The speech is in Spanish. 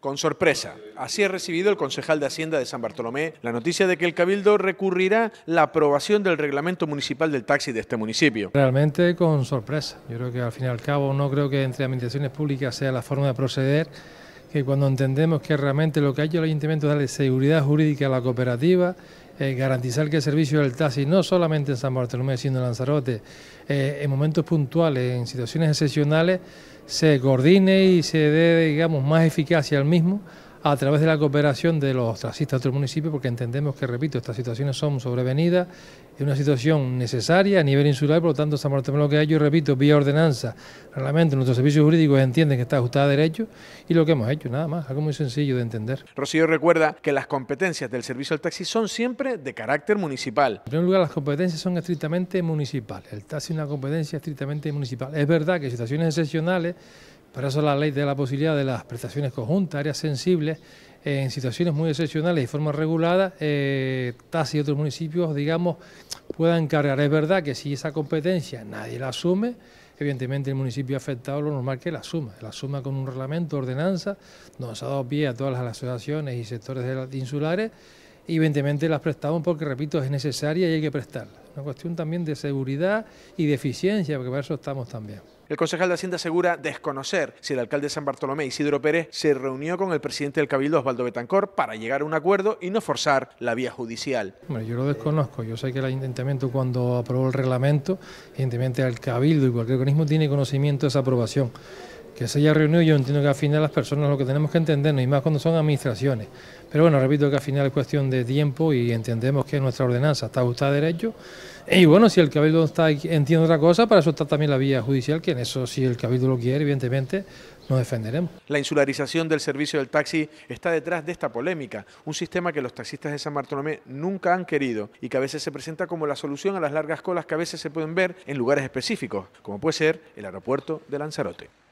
Con sorpresa, así ha recibido el concejal de Hacienda de San Bartolomé la noticia de que el Cabildo recurrirá la aprobación del reglamento municipal del taxi de este municipio. Realmente con sorpresa. Yo creo que al fin y al cabo no creo que entre administraciones públicas sea la forma de proceder, que cuando entendemos que realmente lo que ha hecho el ayuntamiento es darle seguridad jurídica a la cooperativa eh, garantizar que el servicio del taxi, no solamente en San Bartolomé, sino en Lanzarote, eh, en momentos puntuales, en situaciones excepcionales, se coordine y se dé, digamos, más eficacia al mismo a través de la cooperación de los taxistas de otros municipios, porque entendemos que, repito, estas situaciones son sobrevenidas, es una situación necesaria a nivel insular, por lo tanto, San Martín lo que hay, yo repito, vía ordenanza, realmente nuestros servicios jurídicos entienden que está ajustada a derecho y lo que hemos hecho, nada más, algo muy sencillo de entender. Rocío recuerda que las competencias del servicio al taxi son siempre de carácter municipal. En primer lugar, las competencias son estrictamente municipales, el taxi es una competencia estrictamente municipal. Es verdad que situaciones excepcionales para eso la ley da la posibilidad de las prestaciones conjuntas, áreas sensibles, en situaciones muy excepcionales y forma regulada, eh, TAS y otros municipios, digamos, puedan cargar. Es verdad que si esa competencia nadie la asume, evidentemente el municipio afectado lo normal que la asuma, la asuma con un reglamento, ordenanza, nos ha dado pie a todas las asociaciones y sectores de insulares y evidentemente las prestamos porque, repito, es necesaria y hay que prestarla. Una cuestión también de seguridad y de eficiencia, porque para eso estamos también. El concejal de Hacienda asegura desconocer si el alcalde de San Bartolomé, Isidro Pérez, se reunió con el presidente del Cabildo, Osvaldo Betancor, para llegar a un acuerdo y no forzar la vía judicial. Bueno, yo lo desconozco. Yo sé que el ayuntamiento, cuando aprobó el reglamento, evidentemente el Cabildo y cualquier organismo tiene conocimiento de esa aprobación que se haya reunido, yo entiendo que al final las personas lo que tenemos que no y más cuando son administraciones. Pero bueno, repito que al final es cuestión de tiempo y entendemos que nuestra ordenanza está ajustada de derecho. Y bueno, si el Cabildo está, entiende otra cosa, para eso está también la vía judicial, que en eso, si el Cabildo lo quiere, evidentemente nos defenderemos. La insularización del servicio del taxi está detrás de esta polémica, un sistema que los taxistas de San Bartolomé nunca han querido y que a veces se presenta como la solución a las largas colas que a veces se pueden ver en lugares específicos, como puede ser el aeropuerto de Lanzarote.